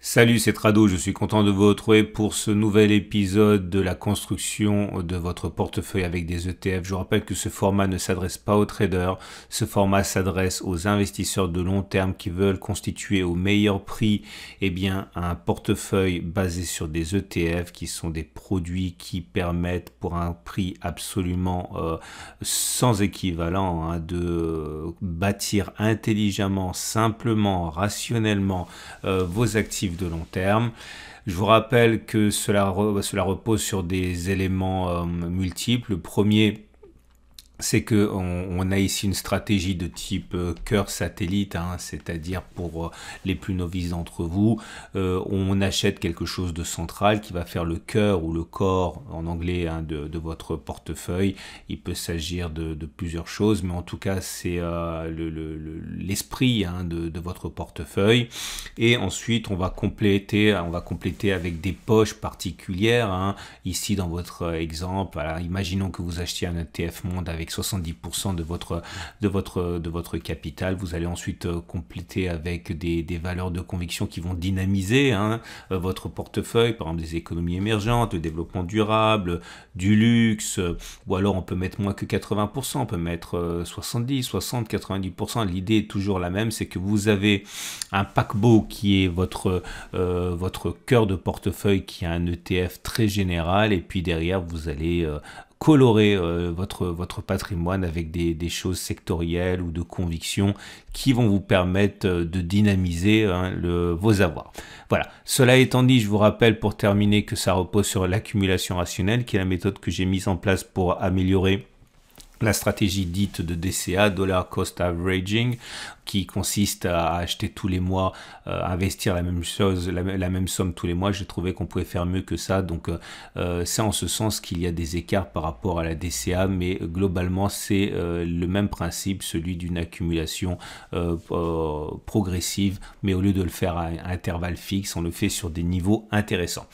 Salut, c'est Trado, je suis content de vous retrouver pour ce nouvel épisode de la construction de votre portefeuille avec des ETF. Je rappelle que ce format ne s'adresse pas aux traders, ce format s'adresse aux investisseurs de long terme qui veulent constituer au meilleur prix et eh bien, un portefeuille basé sur des ETF qui sont des produits qui permettent pour un prix absolument euh, sans équivalent hein, de euh, bâtir intelligemment, simplement, rationnellement euh, vos activités de long terme. Je vous rappelle que cela, cela repose sur des éléments euh, multiples. Le premier, c'est que on, a ici une stratégie de type euh, cœur satellite, hein, c'est-à-dire pour euh, les plus novices d'entre vous, euh, on achète quelque chose de central qui va faire le cœur ou le corps en anglais hein, de, de, votre portefeuille. Il peut s'agir de, de, plusieurs choses, mais en tout cas c'est euh, l'esprit hein, de, de, votre portefeuille. Et ensuite on va compléter, on va compléter avec des poches particulières. Ici dans votre exemple, imaginons que vous achetiez un ETF monde avec 70% de votre, de, votre, de votre capital. Vous allez ensuite euh, compléter avec des, valeurs de conviction qui vont dynamiser hein, euh, votre portefeuille, par exemple des économies émergentes, le développement durable, du luxe, euh, ou alors on peut mettre moins que 80%, on peut mettre 70, 60, 90%. L'idée est toujours la même, c'est que vous avez un paquebot qui est votre, votre cœur de portefeuille qui a un ETF très général, et puis derrière vous allez colorer euh, votre, votre patrimoine avec des, choses sectorielles ou de convictions qui vont vous permettre euh, de dynamiser hein, le, vos avoirs. Voilà, cela étant dit, je vous rappelle pour terminer que ça repose sur l'accumulation rationnelle, qui est la méthode que j'ai mise en place pour améliorer la stratégie dite de DCA, Dollar Cost Averaging, qui consiste à acheter tous les mois, euh, investir la même chose, la, même somme tous les mois. J'ai trouvé qu'on pouvait faire mieux que ça. Donc euh, euh, c'est en ce sens qu'il y a des écarts par rapport à la DCA, mais globalement c'est le même principe, celui d'une accumulation progressive, mais au lieu de le faire à, à intervalles fixes, on le fait sur des niveaux intéressants.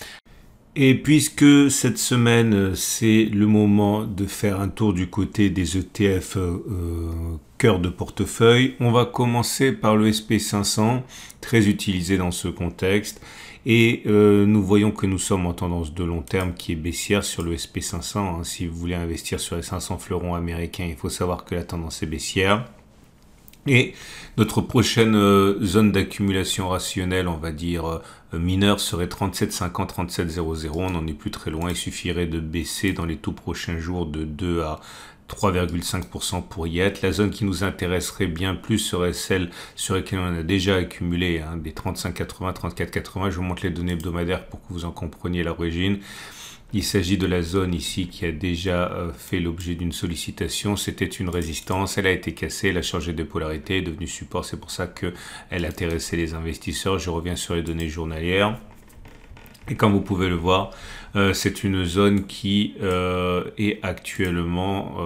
Et puisque cette semaine, c'est le moment de faire un tour du côté des ETF euh, euh, cœur de portefeuille, on va commencer par le SP500, très utilisé dans ce contexte. Et euh, nous voyons que nous sommes en tendance de long terme qui est baissière sur le SP500. Hein. Si vous voulez investir sur les 500 fleurons américains, il faut savoir que la tendance est baissière. Et notre prochaine euh, zone d'accumulation rationnelle, on va dire euh, mineure, serait 37,50-37,00, On n'en est plus très loin. Il suffirait de baisser dans les tout prochains jours de 2 à 3,5% pour y être. La zone qui nous intéresserait bien plus serait celle sur laquelle on a déjà accumulé hein, des 35,80, 34,80. Je vous montre les données hebdomadaires pour que vous en compreniez l'origine. Il s'agit de la zone ici qui a déjà euh, fait l'objet d'une sollicitation. C'était une résistance, elle a été cassée, elle a changé de polarité, est devenue support. C'est pour ça qu'elle intéressait les investisseurs. Je reviens sur les données journalières. Et comme vous pouvez le voir, euh, c'est une zone qui euh, est actuellement,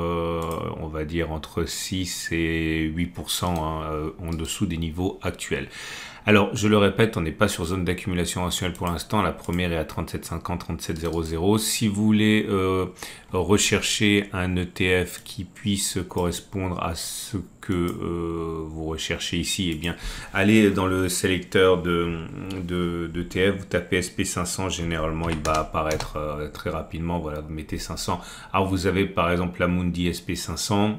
on va dire, entre 6 et 8% hein, en dessous des niveaux actuels. Alors, je le répète, on n'est pas sur zone d'accumulation rationnelle pour l'instant. La première est à 37,50, 37,00. Si vous voulez euh, rechercher un ETF qui puisse correspondre à ce que euh, vous recherchez ici, eh bien, allez dans le sélecteur de, e vous tapez SP500, généralement, il va apparaître euh, très rapidement. Voilà, vous mettez 500. Alors, vous avez par exemple la Mundi SP500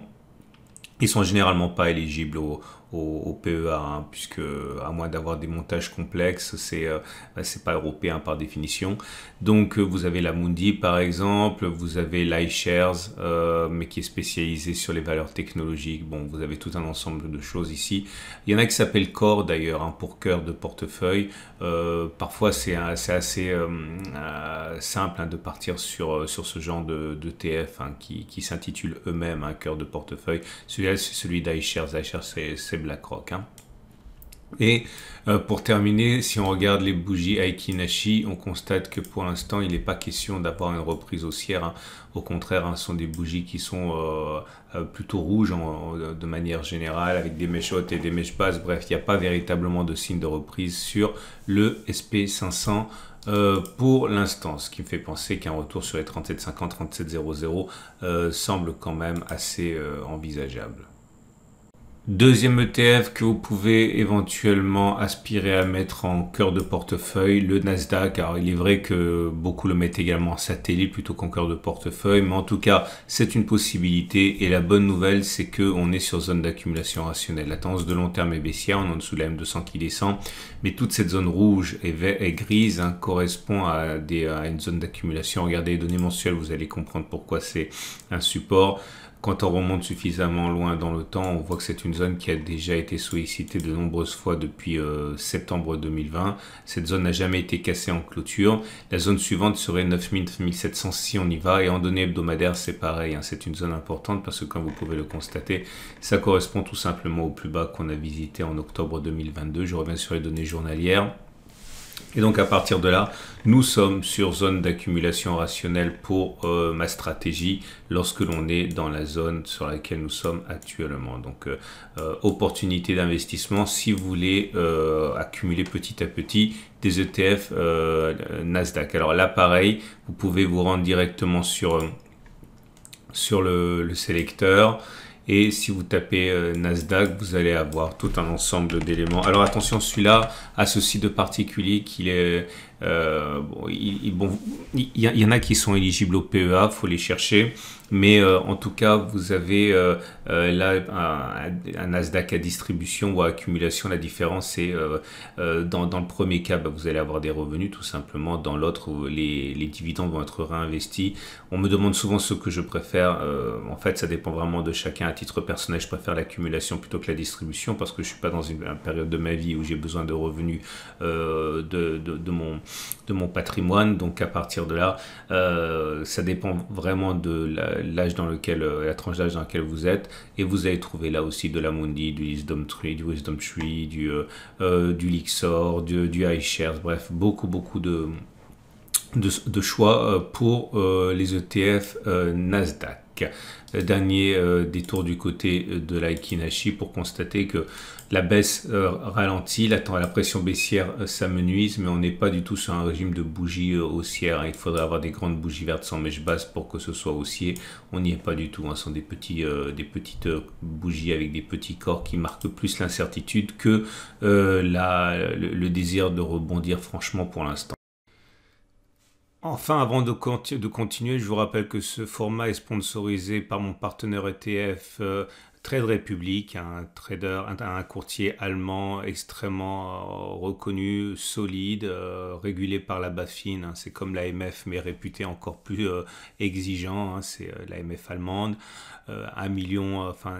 ils sont généralement pas éligibles au, au, PEA, hein, puisque à moins d'avoir des montages complexes, c'est euh, bah, pas européen par définition. Donc euh, vous avez la Mundi par exemple, vous avez l'iShares, euh, mais qui est spécialisé sur les valeurs technologiques. Bon, vous avez tout un ensemble de choses ici. Il y en a qui s'appellent Core d'ailleurs, hein, pour cœur de portefeuille. parfois c'est assez simple hein, de partir sur, sur ce genre de, TF qui, qui s'intitule eux-mêmes un cœur de portefeuille. Celui-là, c'est celui d'iShares. iShares, c'est BlackRock. Hein. Et euh, pour terminer, si on regarde les bougies Aikinashi, on constate que pour l'instant, il n'est pas question d'avoir une reprise haussière. Hein. Au contraire, hein, ce sont des bougies qui sont euh, euh, plutôt rouges de manière générale, avec des mèches hautes et des mèches basses. Bref, il n'y a pas véritablement de signe de reprise sur le SP500. pour l'instant, ce qui me fait penser qu'un retour sur les 3750, 3700 semble quand même assez envisageable. Deuxième ETF que vous pouvez éventuellement aspirer à mettre en cœur de portefeuille, le Nasdaq. Car il est vrai que beaucoup le mettent également en satellite plutôt qu'en cœur de portefeuille, mais en tout cas c'est une possibilité et la bonne nouvelle c'est que on est sur zone d'accumulation rationnelle. La tendance de long terme est baissière, on est en dessous de la M200 qui descend, mais toute cette zone rouge et, et grise hein, correspond à, des, à une zone d'accumulation. Regardez les données mensuelles, vous allez comprendre pourquoi c'est un support. Quand on remonte suffisamment loin dans le temps, on voit que c'est une zone qui a déjà été sollicitée de nombreuses fois depuis euh, septembre 2020. Cette zone n'a jamais été cassée en clôture. La zone suivante serait 9700 si on y va. Et en données hebdomadaires, c'est pareil. Hein. C'est une zone importante parce que comme vous pouvez le constater, ça correspond tout simplement au plus bas qu'on a visité en octobre 2022. Je reviens sur les données journalières. Et donc à partir de là, nous sommes sur zone d'accumulation rationnelle pour euh, ma stratégie lorsque l'on est dans la zone sur laquelle nous sommes actuellement. Donc euh, euh opportunité d'investissement si vous voulez euh, accumuler petit à petit des ETF Nasdaq. Alors là pareil, vous pouvez vous rendre directement sur, sur le sélecteur et si vous tapez euh, Nasdaq, vous allez avoir tout un ensemble d'éléments. Alors attention, celui-là a ceci de particulier qu'il est... Euh, bon, il, y, en a qui sont éligibles au PEA, faut les chercher. Mais euh, en tout cas, vous avez là un, Nasdaq à distribution ou à accumulation. La différence, c'est dans, le premier cas, bah, vous allez avoir des revenus tout simplement. Dans l'autre, les, les, dividendes vont être réinvestis. On me demande souvent ce que je préfère. en fait, ça dépend vraiment de chacun. À titre personnel, je préfère l'accumulation plutôt que la distribution parce que je suis pas dans une, période de ma vie où j'ai besoin de revenus euh, de, mon, de mon patrimoine. Donc à partir de là, euh, ça dépend vraiment de l'âge dans lequel, euh, la tranche d'âge dans laquelle vous êtes. Et vous allez trouver là aussi de la Mundi, du Wisdom Tree, du Wisdom Tree, du, du Lixor, du, du iShares, bref, beaucoup, beaucoup de, de choix pour les ETF Nasdaq. Dernier euh, détour du côté euh, de la pour constater que la baisse euh, ralentit, la, pression baissière s'amenuise, mais on n'est pas du tout sur un régime de bougies haussières Il faudrait avoir des grandes bougies vertes sans mèche basse pour que ce soit haussier. On n'y est pas du tout. Hein. Ce sont des, petits, des petites bougies avec des petits corps qui marquent plus l'incertitude que le désir de rebondir franchement pour l'instant. Enfin, avant de, continuer, je vous rappelle que ce format est sponsorisé par mon partenaire ETF euh, Trade Republic, un trader, un, courtier allemand extrêmement euh, reconnu, solide, euh, régulé par la BaFin. Hein. C'est comme l'AMF, mais réputé encore plus euh, exigeant. Hein. C'est l'AMF allemande. un million, enfin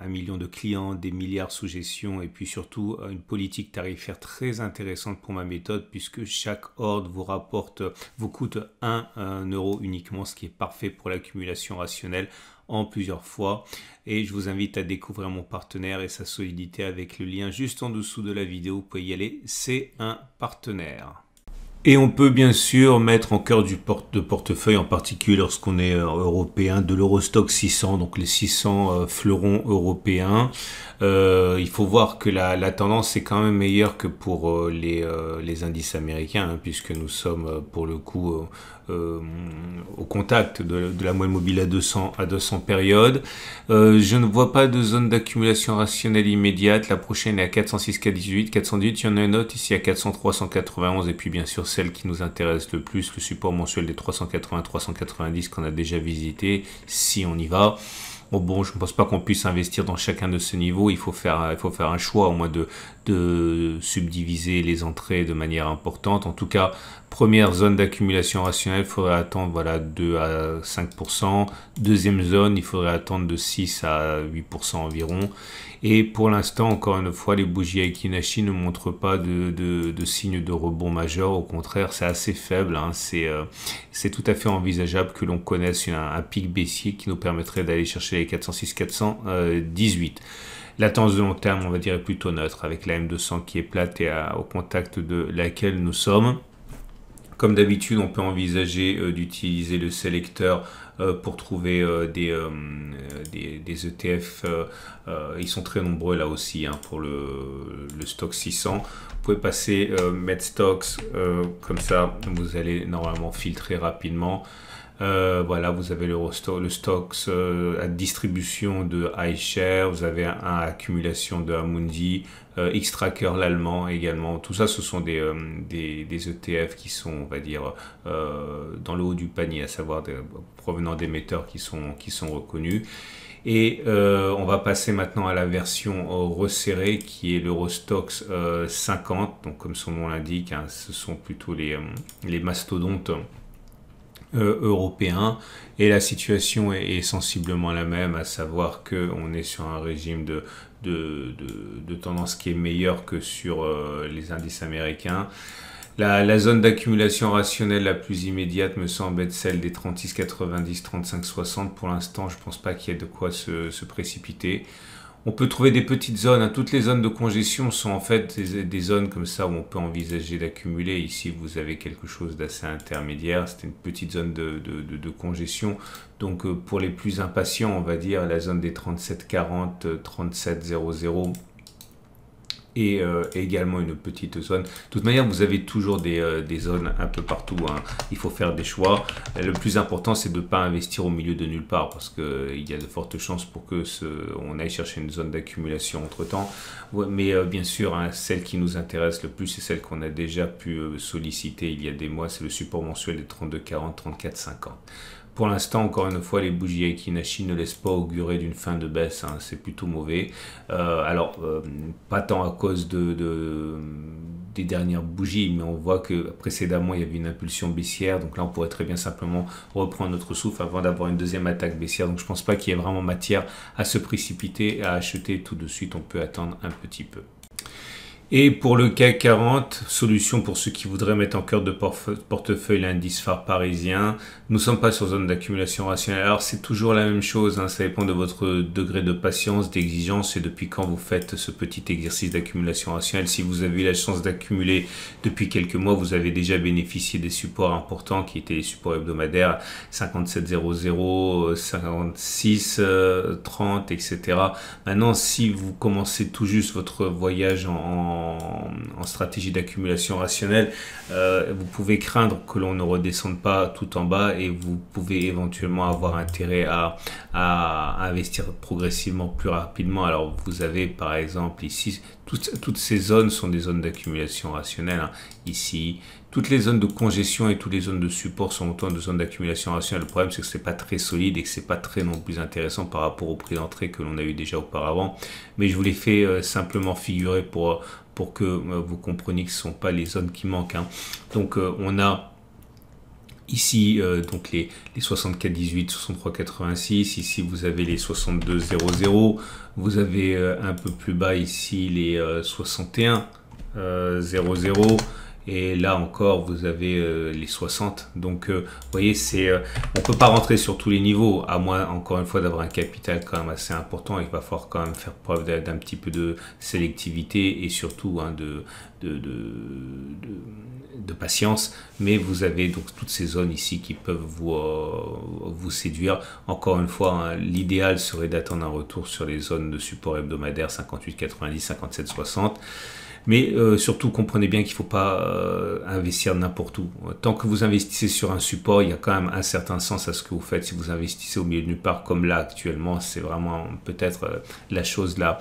un, million de clients, des milliards sous gestion, et puis surtout une politique tarifaire très intéressante pour ma méthode, puisque chaque ordre vous rapporte, vous coûte 1 euro uniquement, ce qui est parfait pour l'accumulation rationnelle en plusieurs fois. Et je vous invite à découvrir mon partenaire et sa solidité avec le lien juste en dessous de la vidéo. Vous pouvez y aller, c'est un partenaire. Et on peut bien sûr mettre en cœur du porte de portefeuille, en particulier lorsqu'on est euh, européen, de l'Eurostock 600, donc les 600 euh, fleurons européens. Euh, il faut voir que la, tendance est quand même meilleure que pour les, les indices américains, hein, puisque nous sommes pour le coup euh, au contact de, la moelle mobile à 200, à 200 périodes. Euh, je ne vois pas de zone d'accumulation rationnelle immédiate. La prochaine est à 406, 418, 418. Il y en a une autre ici à 403, 191. Et puis bien sûr celle qui nous intéresse le plus, le support mensuel des 380, 390 qu'on a déjà visité, si on y va. Bon, je ne pense pas qu'on puisse investir dans chacun de ces niveaux, Il faut faire, il faut faire un choix, au moins de, de subdiviser les entrées de manière importante. En tout cas, Première zone d'accumulation rationnelle, il faudrait attendre voilà, 2 à 5%. Deuxième zone, il faudrait attendre de 6 à 8% environ. Et pour l'instant, encore une fois, les bougies Aikinashi ne montrent pas de, de, de signe de rebond majeur. Au contraire, c'est assez faible. Hein. C'est euh, tout à fait envisageable que l'on connaisse un, pic baissier qui nous permettrait d'aller chercher les 406-418. La de long terme, on va dire, est plutôt neutre, avec la M200 qui est plate et au contact de laquelle nous sommes. Comme d'habitude, on peut envisager euh, d'utiliser le sélecteur euh, pour trouver euh, des, ETF. E ils sont très nombreux là aussi hein, pour le, stock 600. Vous pouvez passer MedStocks comme ça, vous allez normalement filtrer rapidement. Euh, voilà, vous avez le, le stocks euh, à distribution de iShares, vous avez un, accumulation de Amundi, euh, Xtracker l'allemand également. Tout ça, ce sont des, ETF e qui sont, on va dire, dans le haut du panier, à savoir provenant d'émetteurs qui sont, reconnus. Et on va passer maintenant à la version resserrée qui est l'Eurostox 50. Donc comme son nom l'indique, hein, ce sont plutôt les mastodontes euh, européen. Et la situation est, sensiblement la même, à savoir qu'on est sur un régime de, de, tendance qui est meilleur que sur euh, les indices américains. La, zone d'accumulation rationnelle la plus immédiate me semble être celle des 36, 90, 35, 60. Pour l'instant, je pense pas qu'il y ait de quoi se précipiter. On peut trouver des petites zones. Hein. Toutes les zones de congestion sont en fait des, zones comme ça où on peut envisager d'accumuler. Ici, vous avez quelque chose d'assez intermédiaire. C'est une petite zone de, de congestion. Donc, euh, pour les plus impatients, on va dire la zone des 3740, 3700 euh, et également une petite zone. De toute manière, vous avez toujours des, euh, zones un peu partout. Hein. Il faut faire des choix. Le plus important, c'est de ne pas investir au milieu de nulle part parce qu'il euh, y a de fortes chances pour que ce, on aille chercher une zone d'accumulation entre-temps. mais bien sûr, hein, celle qui nous intéresse le plus, c'est celle qu'on a déjà pu solliciter il y a des mois. C'est le support mensuel des 32, 40, 34, 50. Pour l'instant, encore une fois, les bougies Kinashi ne laissent pas augurer d'une fin de baisse. Hein. C'est plutôt mauvais. Euh, alors, euh, pas tant à cause de, des dernières bougies, mais on voit que précédemment, il y avait une impulsion baissière. Donc là, on pourrait très bien simplement reprendre notre souffle avant d'avoir une deuxième attaque baissière. Donc je ne pense pas qu'il y ait vraiment matière à se précipiter, à acheter tout de suite. On peut attendre un petit peu. Et pour le CAC 40, solution pour ceux qui voudraient mettre en cœur de portefeuille l'indice phare parisien. Nous ne sommes pas sur zone d'accumulation rationnelle. Alors c'est toujours la même chose, hein. ça dépend de votre degré de patience, d'exigence et depuis quand vous faites ce petit exercice d'accumulation rationnelle. Si vous avez eu la chance d'accumuler depuis quelques mois, vous avez déjà bénéficié des supports importants qui étaient les supports hebdomadaires 57,00, 56, 30, etc. Maintenant, si vous commencez tout juste votre voyage en en, stratégie d'accumulation rationnelle, euh, vous pouvez craindre que l'on ne redescende pas tout en bas et vous pouvez éventuellement avoir intérêt à, investir progressivement plus rapidement. Alors vous avez par exemple ici, toutes, ces zones sont des zones d'accumulation rationnelle. Hein ici. Toutes les zones de congestion et toutes les zones de support sont autant de zones d'accumulation rationnelle. Le problème, c'est que ce n'est pas très solide et que ce n'est pas très non plus intéressant par rapport au prix d'entrée que l'on a eu déjà auparavant. Mais je vous l'ai fait euh, simplement figurer pour, que euh, vous compreniez que ce ne sont pas les zones qui manquent. Hein. Donc, euh, on a... Ici, donc les, les 64-18, 63-86. Ici, vous avez les 62-00. Vous avez un peu plus bas ici les 61-00. Et là encore, vous avez euh, les 60. Donc, euh, vous voyez, c'est, euh, on peut pas rentrer sur tous les niveaux, à moins, encore une fois, d'avoir un capital quand même assez important. Il va falloir quand même faire preuve d'un petit peu de sélectivité et surtout hein, de, de, de, de, patience. Mais vous avez donc toutes ces zones ici qui peuvent vous, vous séduire. Encore une fois, hein, l'idéal serait d'attendre un retour sur les zones de support hebdomadaire 58, 57, 60 mais euh, surtout, comprenez bien qu'il ne faut pas euh, investir n'importe où. Tant que vous investissez sur un support, il y a quand même un certain sens à ce que vous faites. Si vous investissez au milieu de nulle part, comme là actuellement, c'est vraiment peut-être euh, la chose la,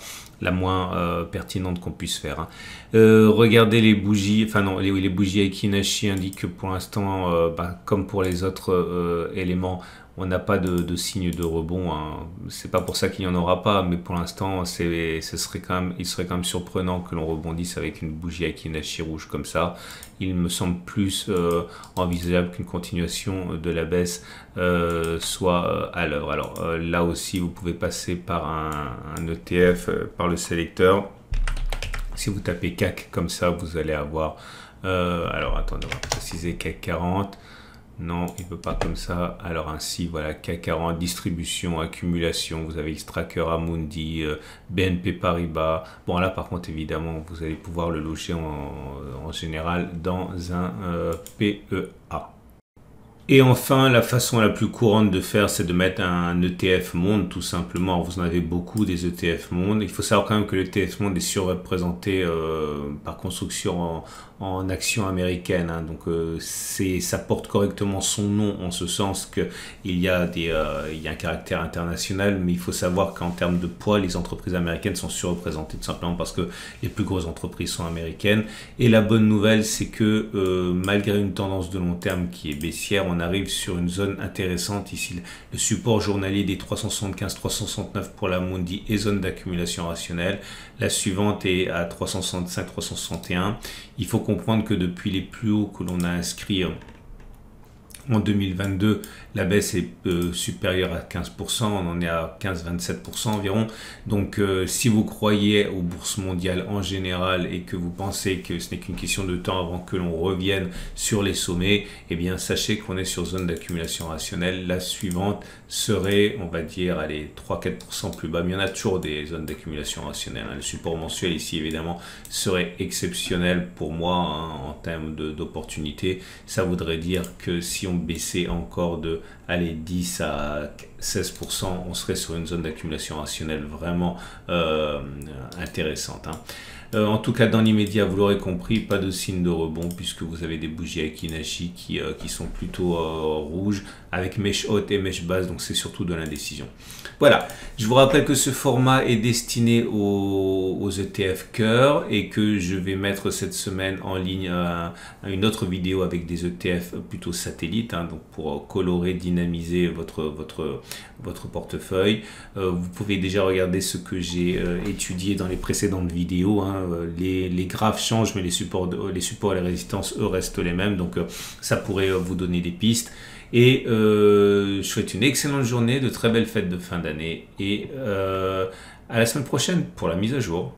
moins pertinente qu'on puisse faire. Hein. regardez les bougies, enfin non, les, bougies Aikinashi indiquent que pour l'instant, ben, comme pour les autres éléments, on n'a pas de, signe de rebond. ce hein. C'est pas pour ça qu'il n'y en aura pas, mais pour l'instant, ce serait quand même, il serait quand même surprenant que l'on rebondisse avec une bougie Akinashi rouge comme ça. Il me semble plus euh, envisageable qu'une continuation de la baisse euh, soit euh, à l'œuvre. Alors là aussi, vous pouvez passer par un, un ETF, par le sélecteur. Si vous tapez CAC comme ça, vous allez avoir. alors attendez, on va préciser CAC 40. Non, il ne peut pas comme ça. Alors ainsi, voilà, k 40, distribution, accumulation, vous avez X-Tracker, Amundi, euh, BNP Paribas. Bon là par contre évidemment, vous allez pouvoir le loger en, général dans un euh, PEA. Et enfin, la façon la plus courante de faire, c'est de mettre un ETF monde, tout simplement. Vous en avez beaucoup des ETF monde. Il faut savoir quand même que l'ETF monde est surreprésenté euh, par construction en, en actions américaines. Hein. Donc, euh, c'est, ça porte correctement son nom en ce sens qu'il y, a des, euh, il y a un caractère international, mais il faut savoir qu'en termes de poids, les entreprises américaines sont surreprésentées, tout simplement parce que les plus grosses entreprises sont américaines. Et la bonne nouvelle, c'est que malgré une tendance de long terme qui est baissière, on arrive sur une zone intéressante ici. Le support journalier des 375-369 pour la Mundi et zone d'accumulation rationnelle. La suivante est à 365-361. Il faut comprendre que depuis les plus hauts que l'on a inscrits en 2022, la baisse est euh, supérieure à 15%, on en est à 15-27% environ. Donc euh, si vous croyez aux bourses mondiales en général et que vous pensez que ce n'est qu'une question de temps avant que l'on revienne sur les sommets, eh bien sachez qu'on est sur zone d'accumulation rationnelle. La suivante serait, on va dire, allez, 3-4% plus bas, mais il y en a toujours des zones d'accumulation rationnelle. Hein. Le support mensuel ici, évidemment, serait exceptionnel pour moi hein, en termes d'opportunité. Ça voudrait dire que si on baisser encore de aller 10 à 16%, on serait sur une zone d'accumulation rationnelle vraiment euh, intéressante. Hein. Euh, en tout cas, dans l'immédiat, vous l'aurez compris, pas de signe de rebond puisque vous avez des bougies à Kinashi qui, euh, qui sont plutôt rouges avec mèche haute et mèche basse, donc c'est surtout de l'indécision. Voilà, je vous rappelle que ce format est destiné aux, ETF cœur et que je vais mettre cette semaine en ligne une autre vidéo avec des ETF plutôt satellites, hein, donc pour colorer, dynamiser votre, votre, votre portefeuille. Euh, vous pouvez déjà regarder ce que j'ai euh, étudié dans les précédentes vidéos. Hein. Euh, les, les, graphes changent, mais les supports, les supports et les résistances, eux, restent les mêmes, donc ça pourrait vous donner des pistes. Et euh, je souhaite une excellente journée, de très belles fêtes de fin d'année et euh, à la semaine prochaine pour la mise à jour.